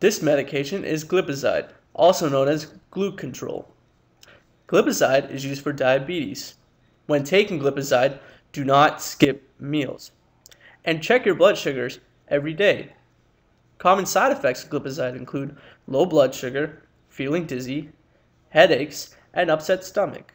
This medication is glipizide, also known as glute control. Glipizide is used for diabetes. When taking glipizide, do not skip meals. And check your blood sugars every day. Common side effects of glipizide include low blood sugar, feeling dizzy, headaches, and upset stomach.